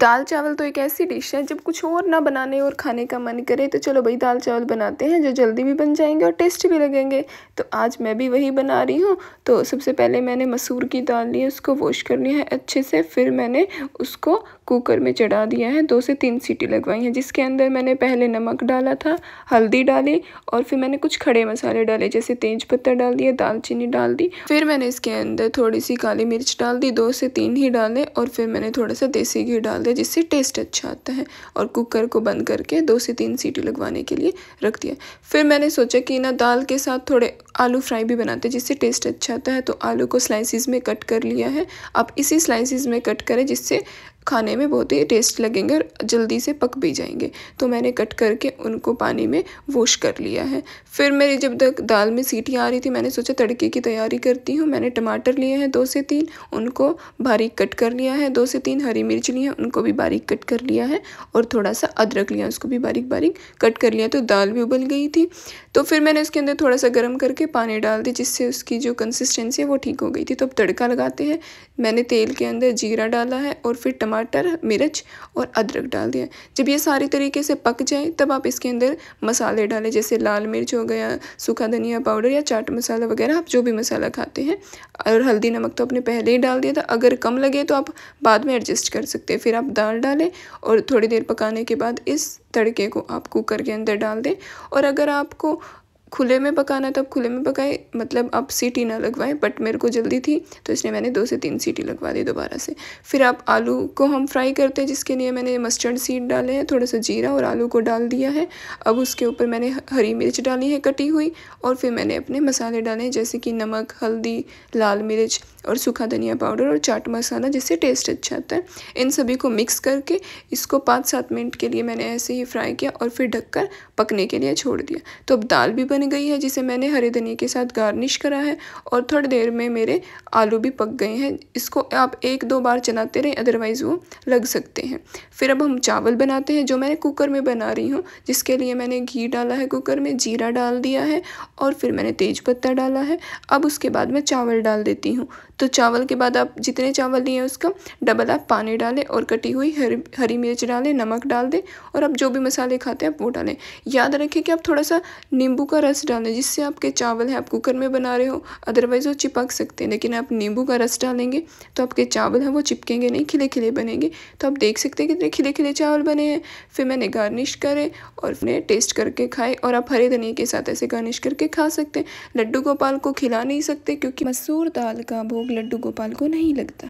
दाल चावल तो एक ऐसी डिश है जब कुछ और ना बनाने और खाने का मन करे तो चलो भाई दाल चावल बनाते हैं जो जल्दी भी बन जाएंगे और टेस्ट भी लगेंगे तो आज मैं भी वही बना रही हूँ तो सबसे पहले मैंने मसूर की दाल ली है उसको वॉश कर लिया है अच्छे से फिर मैंने उसको कुकर में चढ़ा दिया है दो से तीन सीटी लगवाई हैं जिसके अंदर मैंने पहले नमक डाला था हल्दी डाली और फिर मैंने कुछ खड़े मसाले डाले जैसे तेज पत्ता डाल दिया दालचीनी डाल दी फिर मैंने इसके अंदर थोड़ी सी काली मिर्च डाल दी दो से तीन ही डाले और फिर मैंने थोड़ा सा देसी घी डाल सकते जिससे टेस्ट अच्छा आता है और कुकर को बंद करके दो से तीन सीटी लगवाने के लिए रख दिया फिर मैंने सोचा कि ना दाल के साथ थोड़े आलू फ्राई भी बनाते हैं जिससे टेस्ट अच्छा आता है तो आलू को स्लाइसिस में कट कर लिया है आप इसी स्लाइसिस में कट करें जिससे खाने में बहुत ही टेस्ट लगेंगे और जल्दी से पक भी जाएंगे तो मैंने कट करके उनको पानी में वॉश कर लिया है फिर मेरी जब तक दाल में सीटियाँ आ रही थी मैंने सोचा तड़के की तैयारी करती हूँ मैंने टमाटर लिए हैं दो से तीन उनको बारीक कट कर लिया है दो से तीन हरी मिर्च ली है उनको भी बारीक कट कर लिया है और थोड़ा सा अदरक लिया उसको भी बारीक बारीक कट कर लिया तो दाल भी उबल गई थी तो फिर मैंने उसके अंदर थोड़ा सा गर्म करके पानी डाल दी जिससे उसकी जो कंसिस्टेंसी है वो ठीक हो गई थी तो अब तड़का लगाते हैं मैंने तेल के अंदर जीरा डाला है और फिर टमाटर टमाटर मिर्च और अदरक डाल दिया जब ये सारे तरीके से पक जाए तब आप इसके अंदर मसाले डालें जैसे लाल मिर्च हो गया सूखा धनिया पाउडर या चाट मसाला वगैरह आप जो भी मसाला खाते हैं और हल्दी नमक तो आपने पहले ही डाल दिया था अगर कम लगे तो आप बाद में एडजस्ट कर सकते हैं फिर आप दाल डालें और थोड़ी देर पकाने के बाद इस तड़के को आप कुकर के अंदर डाल दें और अगर आपको खुले में पकाना तो अब खुले में पकाए मतलब आप सीटी ना लगवाएं बट मेरे को जल्दी थी तो इसलिए मैंने दो से तीन सीटी लगवा दी दोबारा से फिर आप आलू को हम फ्राई करते हैं जिसके लिए मैंने मस्टर्ड सीड डाले हैं थोड़ा सा जीरा और आलू को डाल दिया है अब उसके ऊपर मैंने हरी मिर्च डाली है कटी हुई और फिर मैंने अपने मसाले डाले हैं जैसे कि नमक हल्दी लाल मिर्च और सूखा धनिया पाउडर और चाट मसाला जिससे टेस्ट अच्छा आता है इन सभी को मिक्स करके इसको पाँच सात मिनट के लिए मैंने ऐसे ही फ्राई किया और फिर ढककर पकने के लिए छोड़ दिया तो अब दाल भी बन गई है जिसे मैंने हरे धनिए के साथ गार्निश करा है और थोड़ी देर में मेरे आलू भी पक गए हैं इसको आप एक दो बार चलाते रहें अदरवाइज़ वो लग सकते हैं फिर अब हम चावल बनाते हैं जो मैंने कुकर में बना रही हूँ जिसके लिए मैंने घी डाला है कुकर में जीरा डाल दिया है और फिर मैंने तेज पत्ता डाला है अब उसके बाद मैं चावल डाल देती हूँ तो चावल के बाद आप जितने चावल लिए उसका डबल आप पानी डालें और कटी हुई हरी हरी मिर्च डालें नमक डाल दें और आप जो भी मसाले खाते हैं आप वो डालें याद रखें कि आप थोड़ा सा नींबू का रस डालें जिससे आपके चावल है आप कुकर में बना रहे हो अदरवाइज़ वो चिपक सकते हैं लेकिन आप नींबू का रस डालेंगे तो आपके चावल हैं वो चिपकेंगे नहीं खिले खिले बनेंगे तो आप देख सकते हैं कितने खिले खिले चावल बने हैं फिर मैंने गार्निश करे और अपने टेस्ट करके खाए और आप हरे धनिए के साथ ऐसे गार्निश करके खा सकते हैं लड्डू गोपाल को खिला नहीं सकते क्योंकि मसूर दाल का भोग लड्डू गोपाल को नहीं लगता